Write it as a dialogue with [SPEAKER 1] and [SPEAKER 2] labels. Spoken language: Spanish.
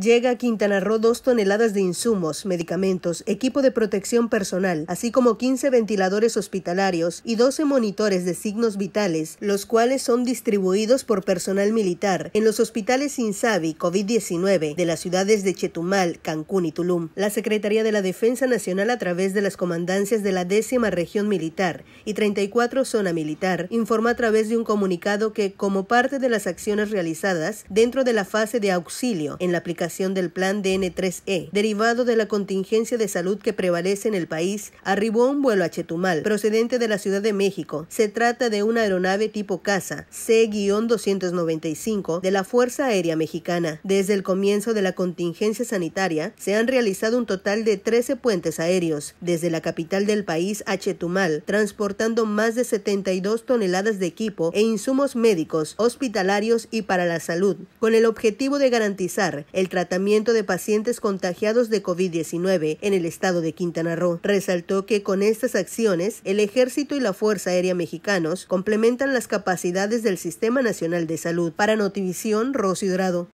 [SPEAKER 1] Llega a Quintana Roo dos toneladas de insumos, medicamentos, equipo de protección personal, así como 15 ventiladores hospitalarios y 12 monitores de signos vitales, los cuales son distribuidos por personal militar en los hospitales Insabi COVID-19 de las ciudades de Chetumal, Cancún y Tulum. La Secretaría de la Defensa Nacional a través de las comandancias de la décima región militar y 34 zona militar informa a través de un comunicado que como parte de las acciones realizadas dentro de la fase de auxilio en la aplicación del plan DN3E, derivado de la contingencia de salud que prevalece en el país, arribó un vuelo a Chetumal, procedente de la Ciudad de México. Se trata de una aeronave tipo CASA, C-295, de la Fuerza Aérea Mexicana. Desde el comienzo de la contingencia sanitaria, se han realizado un total de 13 puentes aéreos, desde la capital del país a Chetumal, transportando más de 72 toneladas de equipo e insumos médicos, hospitalarios y para la salud, con el objetivo de garantizar el transporte tratamiento de pacientes contagiados de COVID-19 en el estado de Quintana Roo. Resaltó que con estas acciones, el Ejército y la Fuerza Aérea Mexicanos complementan las capacidades del Sistema Nacional de Salud. Para Notivisión, Rocío Dorado.